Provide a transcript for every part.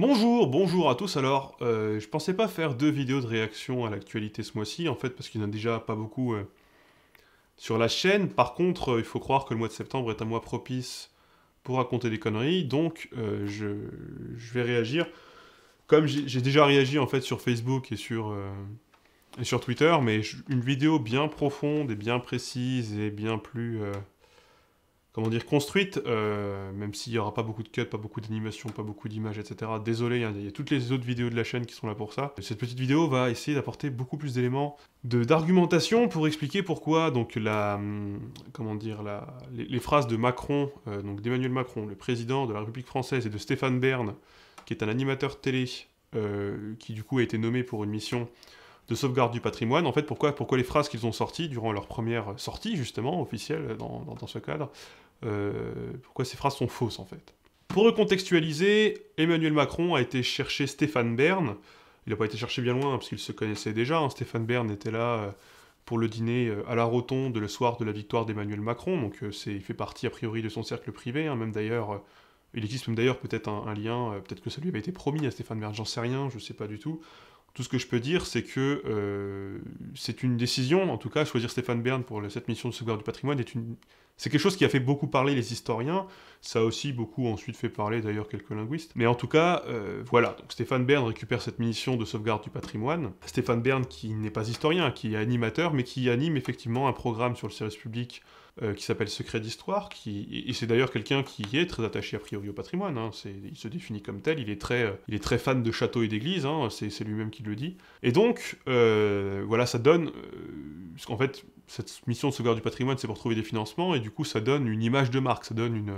Bonjour, bonjour à tous. Alors, euh, je pensais pas faire deux vidéos de réaction à l'actualité ce mois-ci, en fait, parce qu'il n'y en a déjà pas beaucoup euh, sur la chaîne. Par contre, euh, il faut croire que le mois de septembre est un mois propice pour raconter des conneries, donc je, vais réagir. Comme j'ai déjà réagi, en fait, sur Facebook et sur, et sur Twitter, mais une vidéo bien profonde et bien précise et bien plus comment dire, construite, euh, même s'il n'y aura pas beaucoup de cuts, pas beaucoup d'animations, pas beaucoup d'images, etc. Désolé, il y a toutes les autres vidéos de la chaîne qui sont là pour ça. Cette petite vidéo va essayer d'apporter beaucoup plus d'éléments d'argumentation pour expliquer pourquoi donc la, hum, comment dire, la, les, phrases de Macron, euh, donc d'Emmanuel Macron, le président de la République française, et de Stéphane Bern, qui est un animateur télé, euh, qui du coup a été nommé pour une mission de sauvegarde du patrimoine. En fait, pourquoi, pourquoi les phrases qu'ils ont sorties durant leur première sortie, justement, officielle, dans, ce cadre, euh, pourquoi ces phrases sont fausses, en fait. Pour recontextualiser, Emmanuel Macron a été chercher Stéphane Bern. Il n'a pas été cherché bien loin, hein, parce qu'il se connaissait déjà. Hein. Stéphane Bern était là... Euh, pour le dîner euh, à la rotonde le soir de la victoire d'Emmanuel Macron. Donc c'est, il fait partie a priori de son cercle privé. Hein. même d'ailleurs, il existe même d'ailleurs peut-être un, lien, peut-être que ça lui avait été promis à Stéphane Bern, j'en sais rien, je sais pas du tout. Tout ce que je peux dire, c'est que euh, c'est une décision, en tout cas, choisir Stéphane Bern pour cette mission de sauvegarde du patrimoine, c'est quelque chose qui a fait beaucoup parler les historiens, ça a aussi beaucoup ensuite fait parler d'ailleurs quelques linguistes. Mais en tout cas, euh, voilà, donc Stéphane Bern récupère cette mission de sauvegarde du patrimoine. Stéphane Bern qui n'est pas historien, qui est animateur, mais qui anime effectivement un programme sur le service public euh, qui s'appelle Secret d'Histoire, qui, et c'est d'ailleurs quelqu'un qui est très attaché a priori au patrimoine, hein, il se définit comme tel, il est très, euh, il est très fan de châteaux et d'églises, hein, c'est lui-même qui le dit. Et donc, euh, voilà, ça donne, qu'en fait, cette mission de sauvegarde du patrimoine, c'est pour trouver des financements, et du coup, ça donne une image de marque, ça donne une,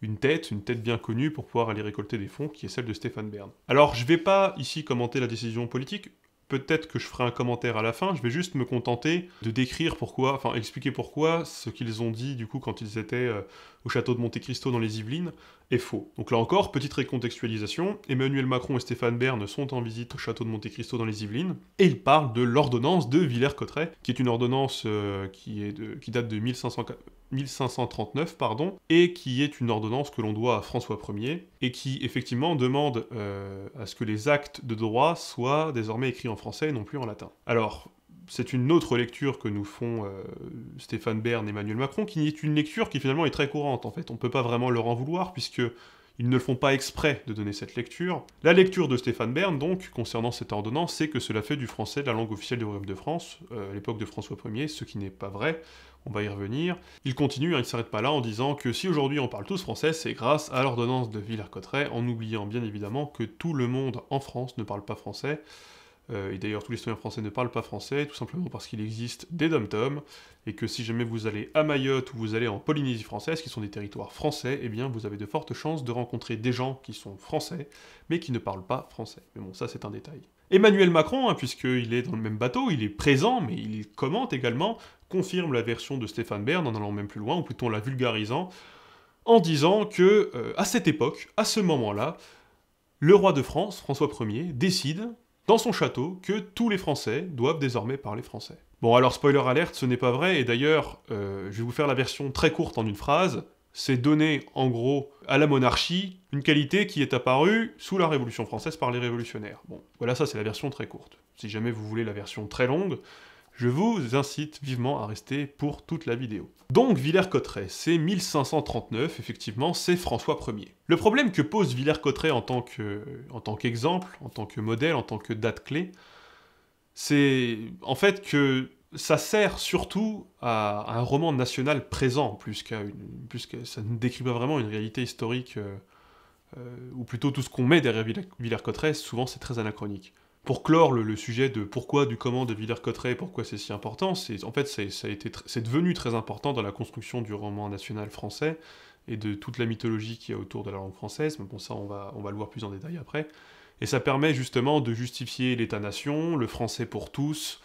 une tête, une tête bien connue pour pouvoir aller récolter des fonds, qui est celle de Stéphane Bern. Alors, je vais pas ici commenter la décision politique, Peut-être que je ferai un commentaire à la fin, je vais juste me contenter de décrire pourquoi, enfin expliquer pourquoi ce qu'ils ont dit du coup quand ils étaient euh, au château de Monte Cristo dans les Yvelines est faux. Donc là encore, petite récontextualisation, Emmanuel Macron et Stéphane Bern sont en visite au château de Monte Cristo dans les Yvelines, et ils parlent de l'ordonnance de Villers-Cotterêts, qui est une ordonnance euh, qui, qui date de 1500... 1539, pardon, et qui est une ordonnance que l'on doit à François Ier, et qui effectivement demande euh, à ce que les actes de droit soient désormais écrits en français et non plus en latin. Alors, c'est une autre lecture que nous font euh, Stéphane Bern et Emmanuel Macron, qui est une lecture qui finalement est très courante en fait. On ne peut pas vraiment leur en vouloir, puisque ils ne le font pas exprès de donner cette lecture. La lecture de Stéphane Bern, donc, concernant cette ordonnance, c'est que cela fait du français la langue officielle du Royaume de France, euh, à l'époque de François Ier, ce qui n'est pas vrai on va y revenir. Il continue, hein, il ne s'arrête pas là en disant que si aujourd'hui on parle tous français, c'est grâce à l'ordonnance de Villers-Cotterêts, en oubliant bien évidemment que tout le monde en France ne parle pas français. Euh, et d'ailleurs, tous les citoyens français ne parlent pas français, tout simplement parce qu'il existe des dom-toms, et que si jamais vous allez à Mayotte ou vous allez en Polynésie française, qui sont des territoires français, et eh bien vous avez de fortes chances de rencontrer des gens qui sont français, mais qui ne parlent pas français. Mais bon, ça c'est un détail. Emmanuel Macron, hein, puisqu'il est dans le même bateau, il est présent, mais il commente également confirme la version de Stéphane Bern en allant même plus loin, ou plutôt en la vulgarisant, en disant que, euh, à cette époque, à ce moment-là, le roi de France, François Ier, décide, dans son château, que tous les Français doivent désormais parler français. Bon, alors spoiler alerte, ce n'est pas vrai, et d'ailleurs, euh, je vais vous faire la version très courte en une phrase. C'est donner, en gros, à la monarchie une qualité qui est apparue sous la Révolution française par les révolutionnaires. Bon, voilà, ça c'est la version très courte. Si jamais vous voulez la version très longue, je vous incite vivement à rester pour toute la vidéo. Donc Villers-Cotterêts, c'est 1539, effectivement, c'est François Ier. Le problème que pose Villers-Cotterêts en tant qu'exemple, en, en tant que modèle, en tant que date clé, c'est en fait que ça sert surtout à, un roman national présent, plus qu'à ça ne décrit pas vraiment une réalité historique, euh, euh, ou plutôt tout ce qu'on met derrière Villers-Cotterêts, souvent c'est très anachronique pour clore le, sujet de pourquoi, du comment de Villers-Cotterêts, pourquoi c'est si important, c'est en fait ça a été c'est devenu très important dans la construction du roman national français et de toute la mythologie qu'il y a autour de la langue française. Mais bon, ça on va on va le voir plus en détail après. Et ça permet justement de justifier l'État-nation, le français pour tous.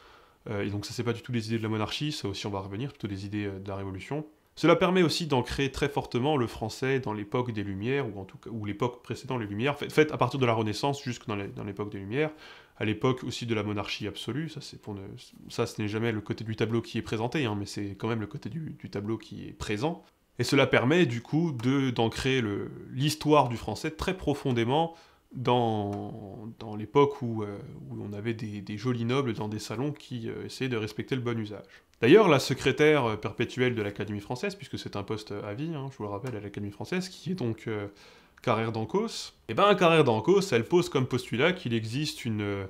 Euh, et donc ça c'est pas du tout les idées de la monarchie, ça aussi on va revenir, plutôt les idées euh, de la Révolution. Cela permet aussi d'ancrer très fortement le français dans l'époque des Lumières, ou en tout cas, ou l'époque précédant les Lumières, faite fait à partir de la Renaissance jusque dans l'époque des Lumières, à l'époque aussi de la monarchie absolue. Ça, pour ne... ça ce n'est jamais le côté du tableau qui est présenté, hein, mais c'est quand même le côté du, tableau qui est présent. Et cela permet du coup d'ancrer l'histoire du français très profondément dans, dans l'époque où, euh, où, on avait des, jolis nobles dans des salons qui euh, essayaient de respecter le bon usage. D'ailleurs, la secrétaire euh, perpétuelle de l'Académie française, puisque c'est un poste à vie, hein, je vous le rappelle, à l'Académie française, qui est donc Carrière d'Ancos, et eh ben Carrière d'Ancos, elle pose comme postulat qu'il existe une, euh,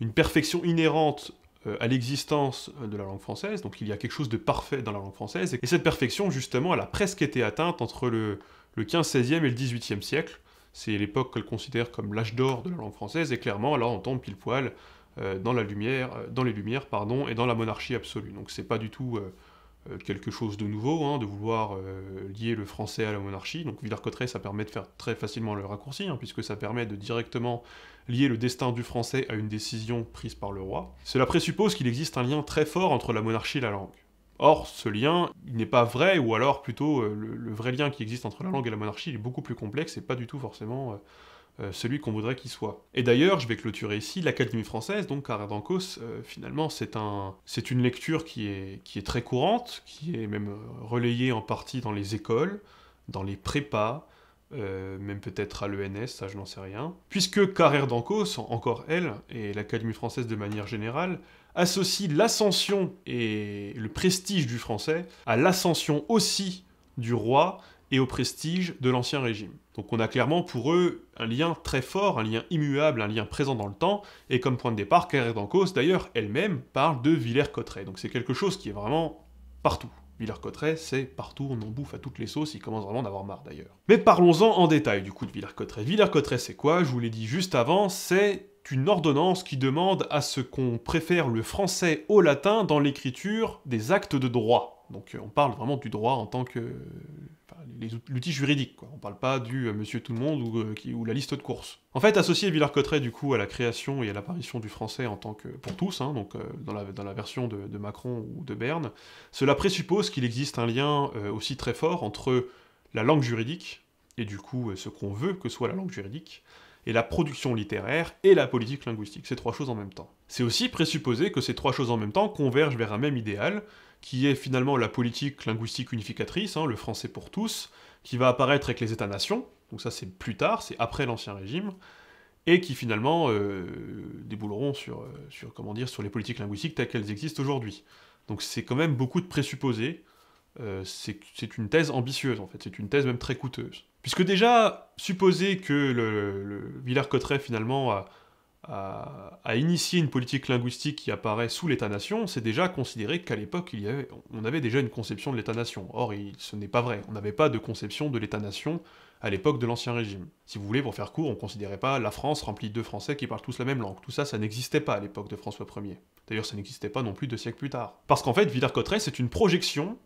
une perfection inhérente euh, à l'existence euh, de la langue française, donc il y a quelque chose de parfait dans la langue française, et cette perfection, justement, elle a presque été atteinte entre le, le 15e et le 18e siècle. C'est l'époque qu'elle considère comme l'âge d'or de la langue française, et clairement, alors on tombe pile poil dans, la lumière, dans les Lumières pardon, et dans la monarchie absolue. Donc c'est pas du tout euh, quelque chose de nouveau, hein, de vouloir euh, lier le français à la monarchie. Donc Villers-Cotterêts, ça permet de faire très facilement le raccourci, hein, puisque ça permet de directement lier le destin du français à une décision prise par le roi. Cela présuppose qu'il existe un lien très fort entre la monarchie et la langue. Or, ce lien, il n'est pas vrai, ou alors plutôt euh, le, vrai lien qui existe entre la langue et la monarchie, il est beaucoup plus complexe et pas du tout forcément... Euh, celui qu'on voudrait qu'il soit. Et d'ailleurs, je vais clôturer ici l'Académie française, donc Carrère d'Ancos euh, finalement, c'est une lecture qui est, très courante, qui est même euh, relayée en partie dans les écoles, dans les prépas, même peut-être à l'ENS, ça je n'en sais rien. Puisque Carrère d'Ancos, encore elle, et l'Académie française de manière générale, associe l'ascension et le prestige du français à l'ascension aussi du roi et au prestige de l'Ancien Régime. Donc on a clairement pour eux un lien très fort, un lien immuable, un lien présent dans le temps, et comme point de départ, Carrère d'Ancos, d'ailleurs, elle-même parle de Villers-Cotterêts, donc c'est quelque chose qui est vraiment partout. Villers-Cotterêts, c'est partout, on en bouffe à toutes les sauces, il commence vraiment d'avoir marre d'ailleurs. Mais parlons-en en détail du coup de Villers-Cotterêts. Villers-Cotterêts, c'est quoi Je vous l'ai dit juste avant, c'est une ordonnance qui demande à ce qu'on préfère le français au latin dans l'écriture des actes de droit. Donc euh, on parle vraiment du droit en tant que l'outil juridique. Quoi. On ne parle pas du euh, Monsieur Tout le Monde euh, ou, la liste de courses. En fait, associer Villers-Cotterêts du coup à la création et à l'apparition du français en tant que pour tous, hein, donc euh, dans, la, version de, de, Macron ou de Berne, cela présuppose qu'il existe un lien aussi très fort entre la langue juridique et du coup ce qu'on veut que soit la langue juridique et la production littéraire et la politique linguistique, ces trois choses en même temps. C'est aussi présupposer que ces trois choses en même temps convergent vers un même idéal, qui est finalement la politique linguistique unificatrice, hein, le français pour tous, qui va apparaître avec les États-nations, donc ça c'est plus tard, c'est après l'Ancien Régime, et qui finalement euh, débouleront sur, euh, sur, comment dire, sur les politiques linguistiques telles qu'elles existent aujourd'hui. Donc c'est quand même beaucoup de présupposés, euh, c'est une thèse ambitieuse en fait, c'est une thèse même très coûteuse. Puisque déjà, supposer que le, le Villers-Cotterêts finalement a à, initier une politique linguistique qui apparaît sous l'État-nation, c'est déjà considérer qu'à l'époque, on avait déjà une conception de l'État-nation. Or, ce n'est pas vrai. On n'avait pas de conception de l'État-nation à l'époque de l'Ancien Régime. Si vous voulez, pour faire court, on ne considérait pas la France remplie de Français qui parlent tous la même langue. Tout ça, ça n'existait pas à l'époque de François Ier. D'ailleurs, ça n'existait pas non plus deux siècles plus tard. Parce qu'en fait, Villers-Cotterêts, c'est une projection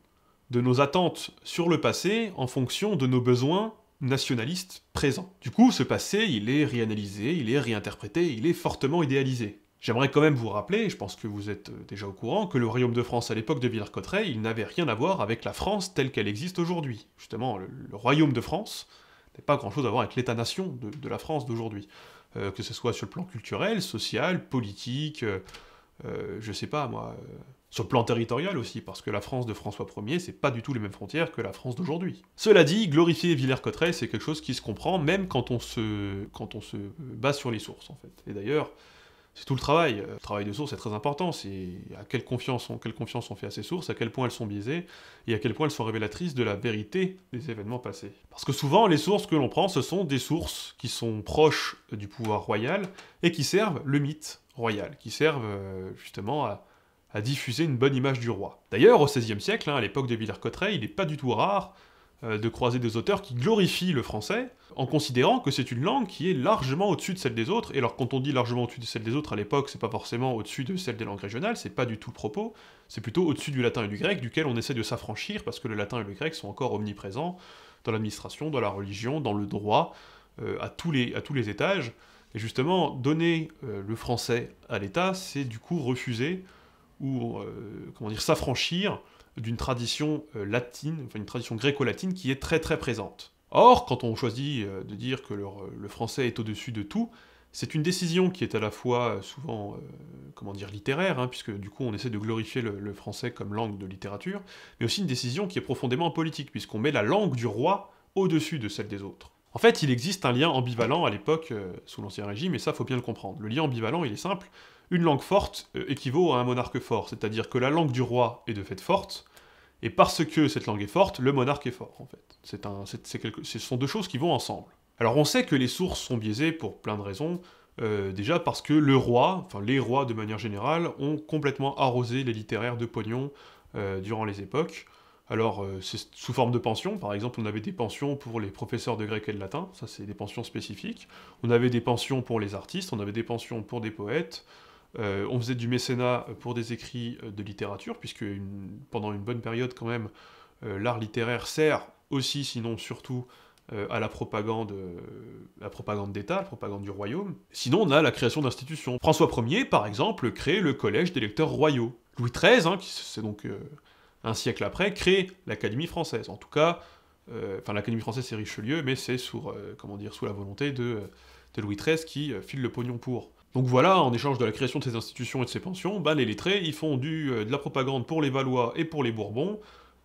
de nos attentes sur le passé en fonction de nos besoins nationaliste présent. Du coup, ce passé, il est réanalysé, il est réinterprété, il est fortement idéalisé. J'aimerais quand même vous rappeler, je pense que vous êtes euh, déjà au courant, que le royaume de France à l'époque de Villers-Cotterêts, il n'avait rien à voir avec la France telle qu'elle existe aujourd'hui. Justement, le, royaume de France n'a pas grand-chose à voir avec l'état-nation de, la France d'aujourd'hui. Euh, que ce soit sur le plan culturel, social, politique, euh, je sais pas moi... Sur le plan territorial aussi, parce que la France de François Ier, c'est pas du tout les mêmes frontières que la France d'aujourd'hui. Cela dit, glorifier Villers-Cotterêts, c'est quelque chose qui se comprend même quand on se, quand on se base sur les sources, en fait. Et d'ailleurs, c'est tout le travail. Euh, le travail de source est très important, c'est à quelle confiance, quelle confiance on fait à ces sources, à quel point elles sont biaisées, et à quel point elles sont révélatrices de la vérité des événements passés. Parce que souvent, les sources que l'on prend, ce sont des sources qui sont proches du pouvoir royal, et qui servent le mythe royal, qui servent euh, justement à à diffuser une bonne image du roi. D'ailleurs, au XVIe siècle, hein, à l'époque de Villers-Cotterêts, il n'est pas du tout rare euh, de croiser des auteurs qui glorifient le français en considérant que c'est une langue qui est largement au-dessus de celle des autres. Et alors, quand on dit largement au-dessus de celle des autres à l'époque, c'est pas forcément au-dessus de celle des langues régionales, c'est pas du tout le propos. C'est plutôt au-dessus du latin et du grec, duquel on essaie de s'affranchir parce que le latin et le grec sont encore omniprésents dans l'administration, dans la religion, dans le droit, euh, à, tous les, étages. Et justement, donner euh, le français à l'État, c'est du coup refuser ou euh, comment dire s'affranchir d'une tradition euh, latine, enfin une tradition gréco-latine qui est très très présente. Or, quand on choisit euh, de dire que le, français est au-dessus de tout, c'est une décision qui est à la fois souvent, comment dire, littéraire, hein, puisque du coup on essaie de glorifier le, français comme langue de littérature, mais aussi une décision qui est profondément politique, puisqu'on met la langue du roi au-dessus de celle des autres. En fait, il existe un lien ambivalent à l'époque sous l'Ancien Régime, et ça faut bien le comprendre. Le lien ambivalent, il est simple, une langue forte euh, équivaut à un monarque fort, c'est-à-dire que la langue du roi est de fait forte, et parce que cette langue est forte, le monarque est fort, en fait. C'est un, c'est, quelque, ce sont deux choses qui vont ensemble. Alors on sait que les sources sont biaisées pour plein de raisons, euh, déjà parce que le roi, enfin les rois de manière générale, ont complètement arrosé les littéraires de pognon euh, durant les époques. Alors, c'est sous forme de pension. Par exemple, on avait des pensions pour les professeurs de grec et de latin. Ça, c'est des pensions spécifiques. On avait des pensions pour les artistes. On avait des pensions pour des poètes. Euh, on faisait du mécénat euh, pour des écrits euh, de littérature, puisque pendant une bonne période quand même, l'art littéraire sert aussi, sinon surtout, à la propagande, la propagande d'État, la propagande du royaume. Sinon, on a la création d'institutions. François Ier, par exemple, crée le collège des lecteurs royaux. Louis XIII, hein, c'est donc un siècle après, crée l'Académie française. En tout cas, enfin l'Académie française c'est Richelieu, mais c'est sous, comment dire, sous la volonté de, de Louis XIII qui file le pognon pour. Donc voilà, en échange de la création de ces institutions et de ces pensions, bah, les lettrés, ils font du, euh, de la propagande pour les Valois et pour les Bourbons,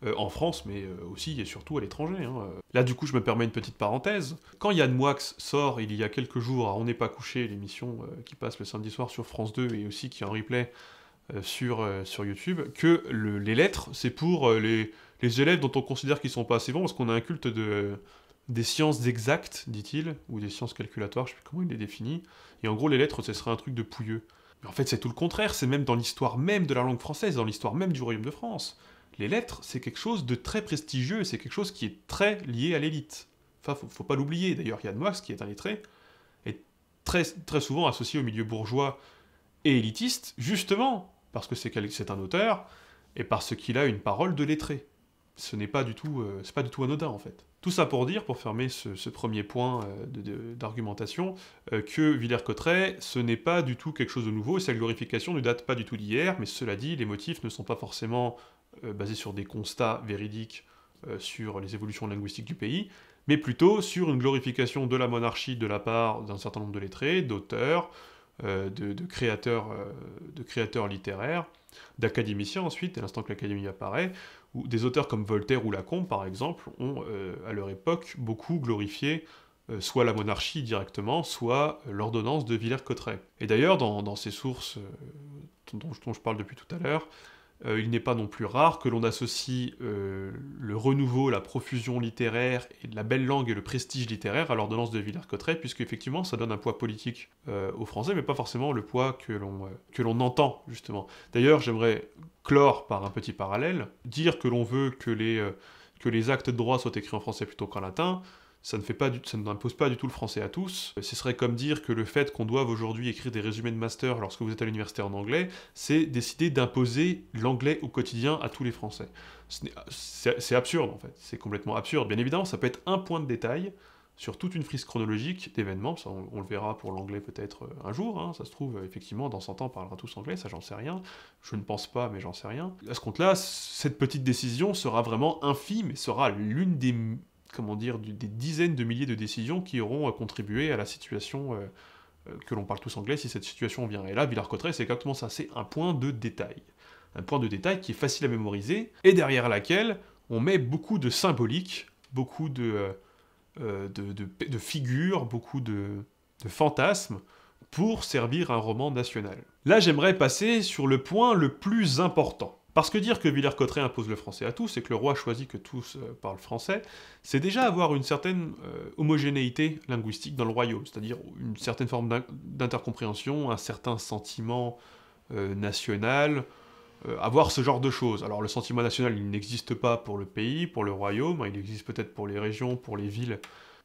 euh, en France, mais euh, aussi et surtout à l'étranger. Hein. Là, du coup, je me permets une petite parenthèse. Quand Yann Moix sort, il y a quelques jours, à On n'est pas couché, l'émission qui passe le samedi soir sur France 2 et aussi qui est en replay sur, sur YouTube, que les lettres, c'est pour les, les élèves dont on considère qu'ils sont pas assez bons, parce qu'on a un culte de des sciences exactes, dit-il, ou des sciences calculatoires, je sais plus comment il les définit, et en gros les lettres, ce serait un truc de pouilleux. Mais en fait, c'est tout le contraire, c'est même dans l'histoire même de la langue française, dans l'histoire même du Royaume de France. Les lettres, c'est quelque chose de très prestigieux, c'est quelque chose qui est très lié à l'élite. Enfin, faut, faut pas l'oublier, d'ailleurs, Yann Moix, qui est un lettré, est très, très souvent associé au milieu bourgeois et élitiste, justement, parce que c'est un auteur, et parce qu'il a une parole de lettré ce n'est pas du tout, euh, c'est pas du tout anodin en fait. Tout ça pour dire, pour fermer ce, premier point euh, d'argumentation, euh, que Villers-Cotterêts, ce n'est pas du tout quelque chose de nouveau, et sa glorification ne date pas du tout d'hier, mais cela dit, les motifs ne sont pas forcément basés sur des constats véridiques sur les évolutions linguistiques du pays, mais plutôt sur une glorification de la monarchie de la part d'un certain nombre de lettrés, d'auteurs, de, créateurs, de créateurs littéraires, d'académiciens ensuite, à l'instant que l'académie apparaît, où des auteurs comme Voltaire ou Lacombe, par exemple, ont, euh, à leur époque, beaucoup glorifié euh, soit la monarchie directement, soit euh, l'ordonnance de Villers-Cotterêts. Et d'ailleurs, dans, ces sources dont, je parle depuis tout à l'heure, euh, il n'est pas non plus rare que l'on associe euh, le renouveau, la profusion littéraire, et la belle langue et le prestige littéraire à l'ordonnance de Villers-Cotterêts, puisque effectivement ça donne un poids politique euh, aux Français, mais pas forcément le poids que l'on que entend justement. D'ailleurs, j'aimerais clore par un petit parallèle, dire que l'on veut que les que les actes de droit soient écrits en français plutôt qu'en latin, ça ne fait pas du... ça n'impose pas du tout le français à tous. Ce serait comme dire que le fait qu'on doive aujourd'hui écrire des résumés de master lorsque vous êtes à l'université en anglais, c'est décider d'imposer l'anglais au quotidien à tous les Français. C'est absurde en fait, c'est complètement absurde. Bien évidemment, ça peut être un point de détail, sur toute une frise chronologique d'événements, on, le verra pour l'anglais peut-être euh, un jour, hein. ça se trouve, effectivement, dans 100 ans, on parlera tous anglais, ça j'en sais rien, je ne pense pas, mais j'en sais rien. À ce compte-là, cette petite décision sera vraiment infime et sera l'une des comment dire, des dizaines de milliers de décisions qui auront contribué à la situation euh, euh, que l'on parle tous anglais si cette situation vient. Et là, Villar c'est exactement ça, c'est un point de détail. Un point de détail qui est facile à mémoriser, et derrière laquelle on met beaucoup de symbolique, beaucoup euh, de, de, de figures, beaucoup de, de fantasmes, pour servir un roman national. Là, j'aimerais passer sur le point le plus important. Parce que dire que Villers-Cotterêts impose le français à tous et que le roi choisit que tous euh, parlent français, c'est déjà avoir une certaine euh, homogénéité linguistique dans le royaume, c'est-à-dire une certaine forme d'intercompréhension, un certain sentiment euh, national, avoir ce genre de choses. Alors le sentiment national, il n'existe pas pour le pays, pour le royaume, hein, il existe peut-être pour les régions, pour les villes.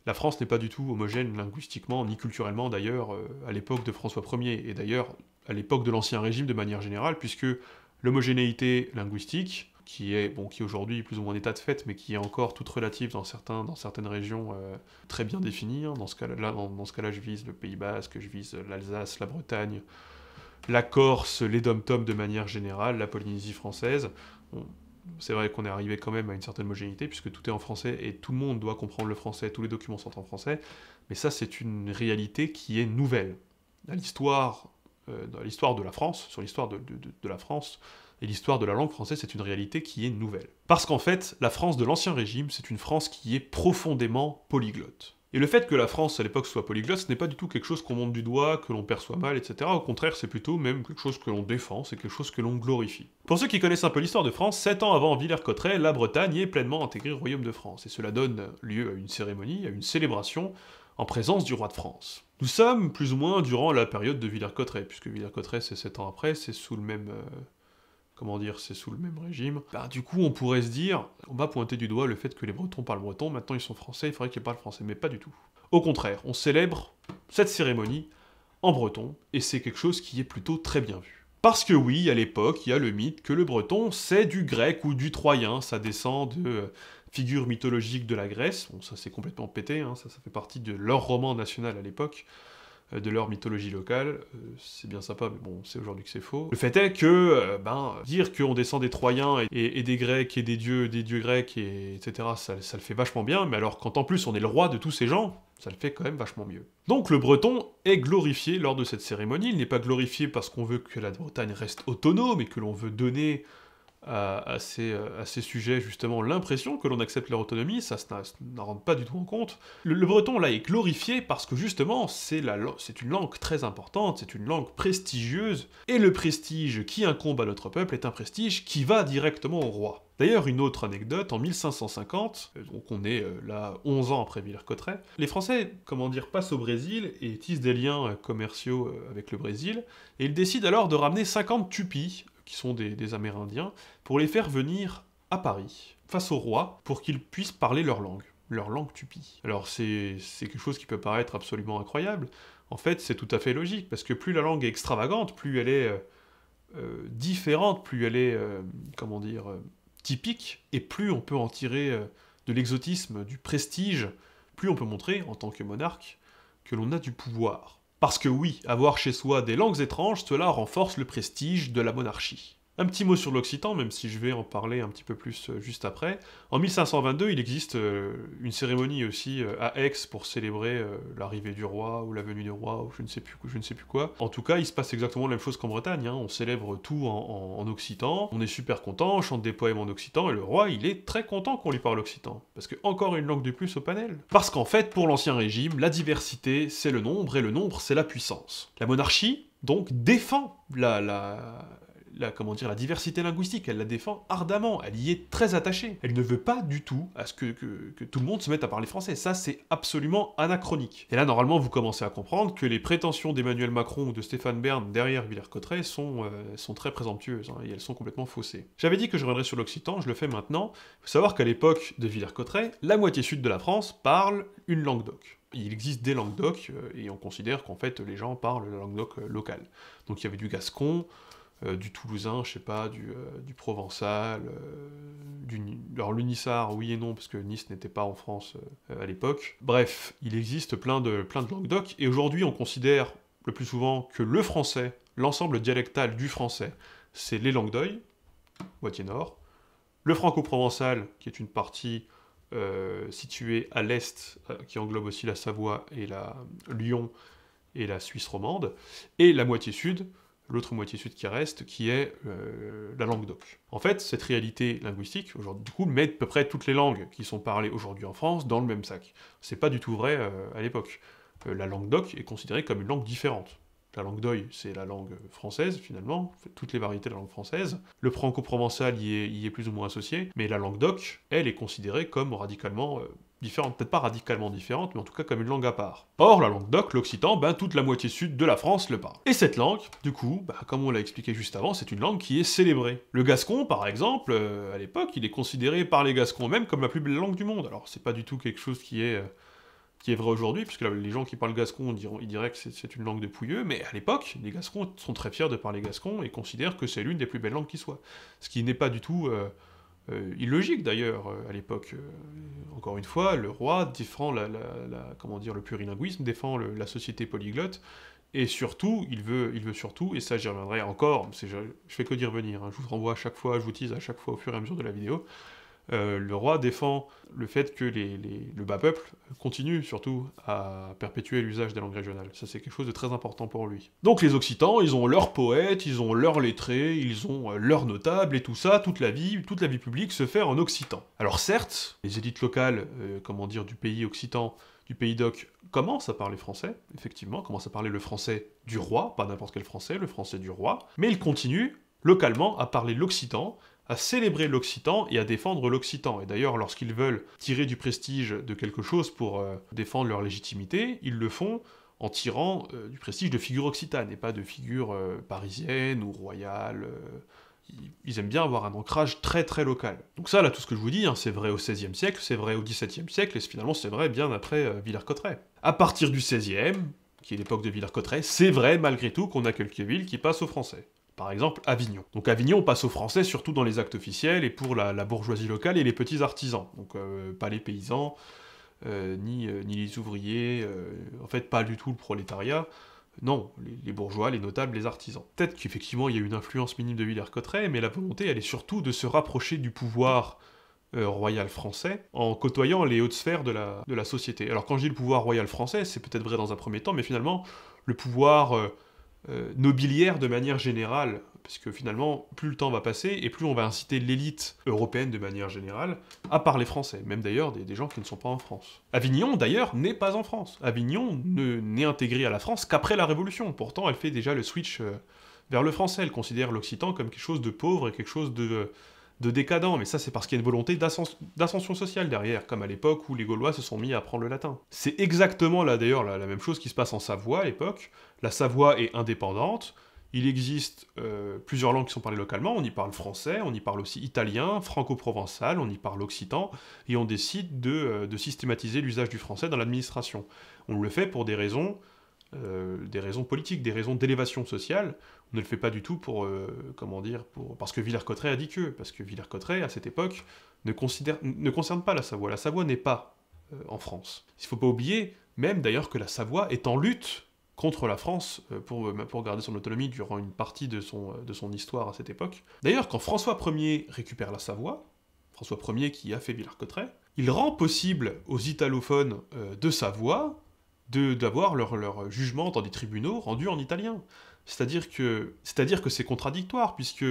La France n'est pas du tout homogène linguistiquement, ni culturellement d'ailleurs, à l'époque de François Ier, et d'ailleurs à l'époque de l'Ancien Régime de manière générale, puisque l'homogénéité linguistique, qui est bon, qui aujourd'hui plus ou moins en état de fait, mais qui est encore toute relative dans certains, dans certaines régions euh, très bien définies. Hein. Dans ce cas-là, dans, cas je vise le Pays Basque, je vise l'Alsace, la Bretagne, la Corse, les dom-toms de manière générale, la Polynésie française. c'est vrai qu'on est arrivé quand même à une certaine homogénéité puisque tout est en français et tout le monde doit comprendre le français, tous les documents sont en français. Mais ça, c'est une réalité qui est nouvelle. L'histoire euh, dans l'histoire de la France, sur l'histoire de, la France, et l'histoire de la langue française, c'est une réalité qui est nouvelle. Parce qu'en fait, la France de l'Ancien Régime, c'est une France qui est profondément polyglotte. Et le fait que la France à l'époque soit polyglotte, ce n'est pas du tout quelque chose qu'on monte du doigt, que l'on perçoit mal, etc. Au contraire, c'est plutôt même quelque chose que l'on défend, c'est quelque chose que l'on glorifie. Pour ceux qui connaissent un peu l'histoire de France, sept ans avant Villers-Cotterêts, la Bretagne est pleinement intégrée au Royaume de France, et cela donne lieu à une cérémonie, à une célébration, en présence du roi de France. Nous sommes plus ou moins durant la période de Villers-Cotterêts, puisque Villers-Cotterêts c'est 7 ans après, c'est sous le même... Euh, comment dire, c'est sous le même régime. Bah, du coup, on pourrait se dire, on va pointer du doigt le fait que les Bretons parlent breton, maintenant ils sont français, il faudrait qu'ils parlent français, mais pas du tout. Au contraire, on célèbre cette cérémonie en breton, et c'est quelque chose qui est plutôt très bien vu. Parce que oui, à l'époque, il y a le mythe que le breton, c'est du grec ou du troyen, ça descend de figure mythologique de la Grèce. Bon, ça c'est complètement pété, hein. ça, ça, fait partie de leur roman national à l'époque, euh, de leur mythologie locale. Euh, c'est bien sympa, mais bon, c'est aujourd'hui que c'est faux. Le fait est que, euh, ben, dire qu'on descend des Troyens et, des Grecs et des dieux, des dieux grecs, et, etc., ça, ça le fait vachement bien, mais alors quand en plus on est le roi de tous ces gens, ça le fait quand même vachement mieux. Donc le breton est glorifié lors de cette cérémonie, il n'est pas glorifié parce qu'on veut que la Bretagne reste autonome et que l'on veut donner euh, à, ces, sujets, justement, l'impression que l'on accepte leur autonomie, ça, ça n'en rend pas du tout compte. Le, breton, là, est glorifié parce que, justement, c'est la, une langue très importante, c'est une langue prestigieuse, et le prestige qui incombe à notre peuple est un prestige qui va directement au roi. D'ailleurs, une autre anecdote, en 1550, euh, donc on est euh, là 11 ans après Villers-Cotterêts, les Français, comment dire, passent au Brésil et tissent des liens commerciaux avec le Brésil, et ils décident alors de ramener 50 tupis, qui sont des, Amérindiens, pour les faire venir à Paris, face au roi, pour qu'ils puissent parler leur langue leur langue tupie. Alors c'est quelque chose qui peut paraître absolument incroyable. En fait, c'est tout à fait logique, parce que plus la langue est extravagante, plus elle est euh, euh, différente, plus elle est, euh, comment dire, typique, et plus on peut en tirer de l'exotisme, du prestige, plus on peut montrer, en tant que monarque, que l'on a du pouvoir. Parce que oui, avoir chez soi des langues étranges, cela renforce le prestige de la monarchie. Un petit mot sur l'Occitan, même si je vais en parler un petit peu plus euh, juste après. En 1522, il existe euh, une cérémonie aussi euh, à Aix pour célébrer l'arrivée du roi ou la venue du roi ou je ne sais plus, quoi. En tout cas, il se passe exactement la même chose qu'en Bretagne. Hein. On célèbre tout en, Occitan, on est super content, on chante des poèmes en Occitan et le roi, il est très content qu'on lui parle Occitan. Parce que encore une langue de plus au panel. Parce qu'en fait, pour l'Ancien Régime, la diversité, c'est le nombre et le nombre, c'est la puissance. La monarchie, donc défend la, la, la, comment dire, la diversité linguistique, elle la défend ardemment, elle y est très attachée. Elle ne veut pas du tout à ce que, que, tout le monde se mette à parler français. Ça, c'est absolument anachronique. Et là, normalement, vous commencez à comprendre que les prétentions d'Emmanuel Macron ou de Stéphane Bern derrière Villers-Cotterêts sont, euh, sont très présomptueuses, hein, et elles sont complètement faussées. J'avais dit que je reviendrais sur l'occitan, je le fais maintenant. Il faut savoir qu'à l'époque de Villers-Cotterêts, la moitié sud de la France parle une langue d'oc il existe des langues d'oc, euh, et on considère qu'en fait les gens parlent la langue d'oc euh, locale. Donc il y avait du gascon, euh, du toulousain, je sais pas, du, euh, provençal, euh, alors le oui et non, parce que Nice n'était pas en France à l'époque. Bref, il existe plein de, plein de langues et aujourd'hui on considère le plus souvent que le français, l'ensemble dialectal du français, c'est les langues moitié nord, le franco-provençal, qui est une partie située à l'est, qui englobe aussi la Savoie et la Lyon et la Suisse romande, et la moitié sud, l'autre moitié sud qui reste, qui est euh, la langue d'Oc. En fait, cette réalité linguistique, du coup, met à peu près toutes les langues qui sont parlées aujourd'hui en France dans le même sac. C'est pas du tout vrai euh, à l'époque. Euh, la langue d'Oc est considérée comme une langue différente. La langue d'oeil, c'est la langue française, finalement, toutes les variétés de la langue française. Le franco-provençal y est, plus ou moins associé, mais la langue d'oc, elle, est considérée comme radicalement différentes, peut-être pas radicalement différentes, mais en tout cas comme une langue à part. Or, la langue d'oc, l'occitan, ben, toute la moitié sud de la France le parle. Et cette langue, du coup, bah, comme on l'a expliqué juste avant, c'est une langue qui est célébrée. Le gascon, par exemple, euh, à l'époque, il est considéré par les gascons même comme la plus belle langue du monde. Alors, c'est pas du tout quelque chose qui est... Euh, qui est vrai aujourd'hui, puisque les gens qui parlent gascon diront, ils diraient que c'est une langue de pouilleux, mais à l'époque, les gascons sont très fiers de parler gascon et considèrent que c'est l'une des plus belles langues qui soit. Ce qui n'est pas du tout euh, euh, illogique d'ailleurs euh, à l'époque. Euh, encore une fois, le roi défend la, comment dire, le plurilinguisme, défend la société polyglotte, et surtout, il veut, il veut surtout, et ça j'y reviendrai encore, je, je fais que d'y revenir, hein, je vous renvoie à chaque fois, je vous tease à chaque fois au fur et à mesure de la vidéo, euh, le roi défend le fait que le bas peuple continue surtout à perpétuer l'usage des langues régionales. Ça, c'est quelque chose de très important pour lui. Donc les Occitans, ils ont leurs poètes, ils ont leurs lettrés, ils ont euh, leurs notables et tout ça, toute la vie, toute la vie publique se fait en occitan. Alors certes, les élites locales, euh, comment dire, du pays occitan, du pays d'Oc, commencent à parler français, effectivement, commencent à parler le français du roi, pas n'importe quel français, le français du roi, mais ils continuent localement à parler l'occitan à célébrer l'Occitan et à défendre l'Occitan. Et d'ailleurs, lorsqu'ils veulent tirer du prestige de quelque chose pour euh, défendre leur légitimité, ils le font en tirant euh, du prestige de figure occitanes et pas de figure euh, parisienne ou royale. Ils, aiment bien avoir un ancrage très très local. Donc ça, là, tout ce que je vous dis, hein, c'est vrai au XVIe siècle, c'est vrai au XVIIe siècle, et finalement c'est vrai bien après Villers-Cotterêts. À partir du 16e, qui est l'époque de Villers-Cotterêts, c'est vrai malgré tout qu'on a quelques villes qui passent aux Français. Par exemple, Avignon. Donc Avignon, passe aux Français, surtout dans les actes officiels, et pour la, bourgeoisie locale et les petits artisans. Donc euh, pas les paysans, euh, ni, euh, ni, les ouvriers, en fait pas du tout le prolétariat. Non, les, bourgeois, les notables, les artisans. Peut-être qu'effectivement il y a une influence minime de Villers-Cotterêts, mais la volonté elle est surtout de se rapprocher du pouvoir royal français en côtoyant les hautes sphères de la, de la, société. Alors quand je dis le pouvoir royal français, c'est peut-être vrai dans un premier temps, mais finalement le pouvoir euh, nobiliaire de manière générale, parce que finalement, plus le temps va passer, et plus on va inciter l'élite européenne de manière générale à parler français, même d'ailleurs des, gens qui ne sont pas en France. Avignon, d'ailleurs, n'est pas en France. Avignon n'est intégré à la France qu'après la Révolution, pourtant elle fait déjà le switch euh, vers le français, elle considère l'occitan comme quelque chose de pauvre et quelque chose de de décadent, mais ça c'est parce qu'il y a une volonté d'ascension sociale derrière, comme à l'époque où les Gaulois se sont mis à apprendre le latin. C'est exactement là d'ailleurs la, même chose qui se passe en Savoie à l'époque. La Savoie est indépendante, il existe euh, plusieurs langues qui sont parlées localement, on y parle français, on y parle aussi italien, franco-provençal, on y parle occitan, et on décide de, euh, systématiser l'usage du français dans l'administration. On le fait pour des raisons, euh, des raisons politiques, des raisons d'élévation sociale, ne le fait pas du tout pour, euh, comment dire, pour... parce que Villers-Cotterêts a dit que, parce que Villers-Cotterêts, à cette époque, ne, ne concerne pas la Savoie. La Savoie n'est pas euh, en France. Il ne faut pas oublier, même d'ailleurs, que la Savoie est en lutte contre la France euh, pour, garder son autonomie durant une partie de son, histoire à cette époque. D'ailleurs, quand François Ier récupère la Savoie, François Ier qui a fait Villers-Cotterêts, il rend possible aux italophones de Savoie d'avoir leur jugement dans des tribunaux rendus en italien. C'est-à-dire que c'est contradictoire, puisque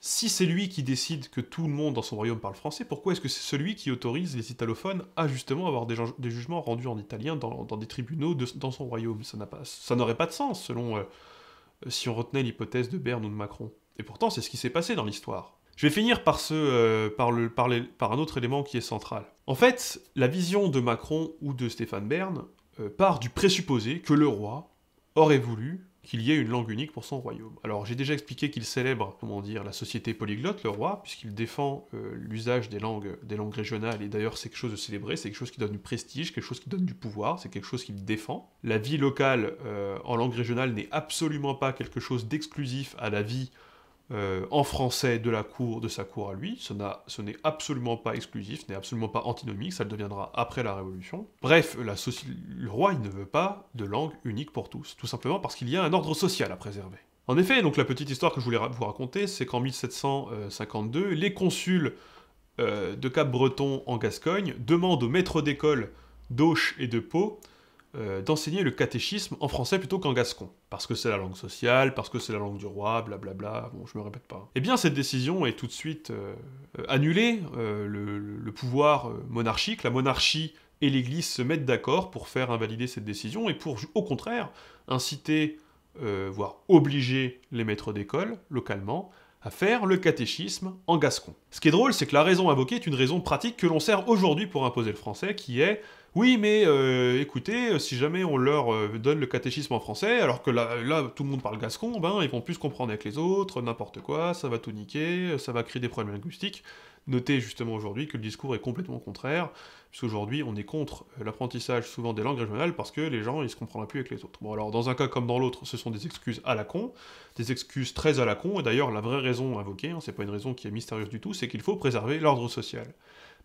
si c'est lui qui décide que tout le monde dans son royaume parle français, pourquoi est-ce que c'est celui qui autorise les italophones à justement avoir des, jugements rendus en italien dans, des tribunaux dans son royaume Ça n'aurait pas, pas, de sens, selon euh, si on retenait l'hypothèse de Berne ou de Macron. Et pourtant, c'est ce qui s'est passé dans l'histoire. Je vais finir par, ce, euh, par, un autre élément qui est central. En fait, la vision de Macron ou de Stéphane Bern euh, part du présupposé que le roi aurait voulu qu'il y ait une langue unique pour son royaume. Alors j'ai déjà expliqué qu'il célèbre, comment dire, la société polyglotte, le roi, puisqu'il défend euh, l'usage des langues, des langues régionales, et d'ailleurs c'est quelque chose de célébré, c'est quelque chose qui donne du prestige, quelque chose qui donne du pouvoir, c'est quelque chose qu'il défend. La vie locale euh, en langue régionale n'est absolument pas quelque chose d'exclusif à la vie euh, en français de la cour, de sa cour à lui. Ce n'est absolument pas exclusif, n'est absolument pas antinomique, ça le deviendra après la Révolution. Bref, la le roi, il ne veut pas de langue unique pour tous, tout simplement parce qu'il y a un ordre social à préserver. En effet, donc la petite histoire que je voulais vous raconter, c'est qu'en 1752, les consuls euh, de Cap-Breton en Gascogne demandent aux maîtres d'école d'Auch et de Pau euh, d'enseigner le catéchisme en français plutôt qu'en gascon, parce que c'est la langue sociale, parce que c'est la langue du roi, blablabla, bon je me répète pas. Eh bien cette décision est tout de suite euh, annulée, euh, le, le, pouvoir monarchique, la monarchie et l'Église se mettent d'accord pour faire invalider cette décision et pour au contraire inciter, voire obliger les maîtres d'école localement à faire le catéchisme en gascon. Ce qui est drôle, c'est que la raison invoquée est une raison pratique que l'on sert aujourd'hui pour imposer le français, qui est oui, mais euh, écoutez, euh, si jamais on leur euh, donne le catéchisme en français, alors que là, tout le monde parle gascon, ben, ils vont plus comprendre avec les autres, n'importe quoi, ça va tout niquer, ça va créer des problèmes linguistiques. Notez justement aujourd'hui que le discours est complètement contraire, puisqu'aujourd'hui on est contre l'apprentissage souvent des langues régionales parce que les gens ils se comprendront plus avec les autres. Bon alors dans un cas comme dans l'autre, ce sont des excuses à la con, des excuses très à la con, et d'ailleurs la vraie raison invoquée, hein, c'est pas une raison qui est mystérieuse du tout, c'est qu'il faut préserver l'ordre social.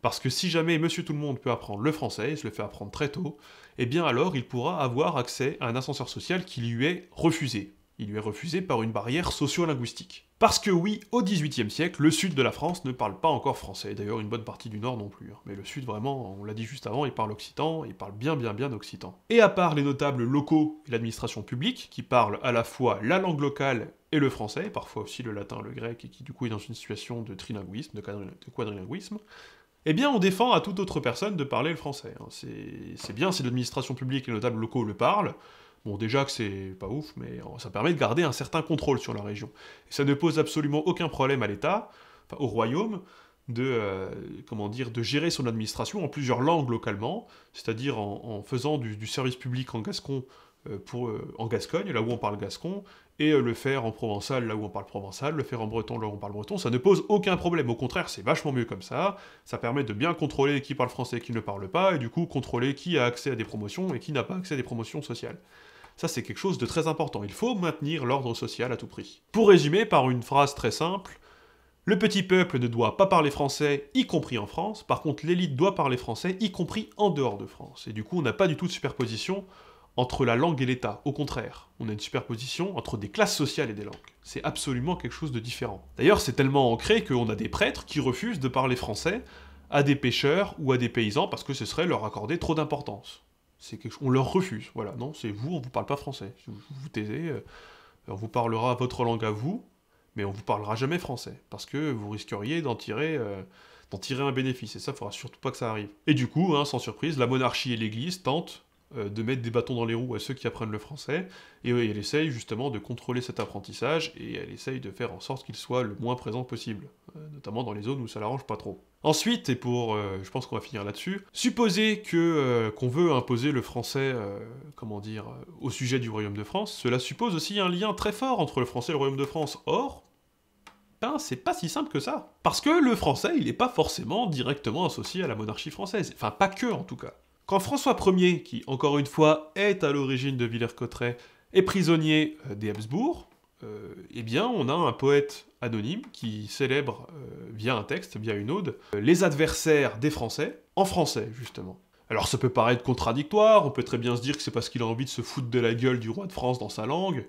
Parce que si jamais Monsieur Tout-le-Monde peut apprendre le français, et se le fait apprendre très tôt, eh bien alors il pourra avoir accès à un ascenseur social qui lui est refusé. Il lui est refusé par une barrière sociolinguistique. Parce que oui, au XVIIIe siècle, le sud de la France ne parle pas encore français, d'ailleurs une bonne partie du nord non plus. Hein. Mais le sud vraiment, on l'a dit juste avant, il parle occitan, il parle bien bien bien occitan. Et à part les notables locaux et l'administration publique, qui parlent à la fois la langue locale et le français, parfois aussi le latin, le grec, et qui du coup est dans une situation de trilinguisme, de quadrilinguisme, eh bien on défend à toute autre personne de parler le français. Hein. C'est bien si l'administration publique et les notables locaux le parlent. Bon, déjà que c'est pas ouf, mais ça permet de garder un certain contrôle sur la région. Et ça ne pose absolument aucun problème à l'État, au royaume, de, euh, comment dire, de gérer son administration en plusieurs langues localement, c'est-à-dire en, faisant du, service public en gascon euh, pour, euh, en Gascogne, là où on parle gascon, et euh, le faire en provençal là où on parle provençal, le faire en breton là où on parle breton, ça ne pose aucun problème. Au contraire, c'est vachement mieux comme ça. Ça permet de bien contrôler qui parle français et qui ne parle pas, et du coup contrôler qui a accès à des promotions et qui n'a pas accès à des promotions sociales. Ça, c'est quelque chose de très important. Il faut maintenir l'ordre social à tout prix. Pour résumer par une phrase très simple, le petit peuple ne doit pas parler français, y compris en France. Par contre, l'élite doit parler français, y compris en dehors de France. Et du coup, on n'a pas du tout de superposition entre la langue et l'État. Au contraire, on a une superposition entre des classes sociales et des langues. C'est absolument quelque chose de différent. D'ailleurs, c'est tellement ancré qu'on a des prêtres qui refusent de parler français à des pêcheurs ou à des paysans parce que ce serait leur accorder trop d'importance. On leur refuse. Voilà, non, c'est vous, on vous parle pas français. vous vous taisez, euh, on vous parlera votre langue à vous, mais on ne vous parlera jamais français parce que vous risqueriez d'en tirer... Euh, un bénéfice, et ça, il ne faudra surtout pas que ça arrive. Et du coup, hein, sans surprise, la monarchie et l'Église tentent euh, de mettre des bâtons dans les roues à ceux qui apprennent le français, euh, et elle essaye justement de contrôler cet apprentissage, et elle essaye de faire en sorte qu'il soit le moins présent possible, euh, notamment dans les zones où ça l'arrange pas trop. Ensuite, et pour, je pense qu'on va finir là-dessus, supposer que qu'on veut imposer le français, comment dire, au sujet du Royaume de France, cela suppose aussi un lien très fort entre le français et le Royaume de France. Or, ben, c'est pas si simple que ça. Parce que le français, il n'est pas forcément directement associé à la monarchie française. Enfin, pas que, en tout cas. Quand François Ier, qui encore une fois est à l'origine de Villers-Cotterêts, est prisonnier euh, des Habsbourg, euh, eh bien on a un poète anonyme qui célèbre euh, via un texte, via une ode, les adversaires des Français, en français justement. Alors ça peut paraître contradictoire, on peut très bien se dire que c'est parce qu'il a envie de se foutre de la gueule du roi de France dans sa langue,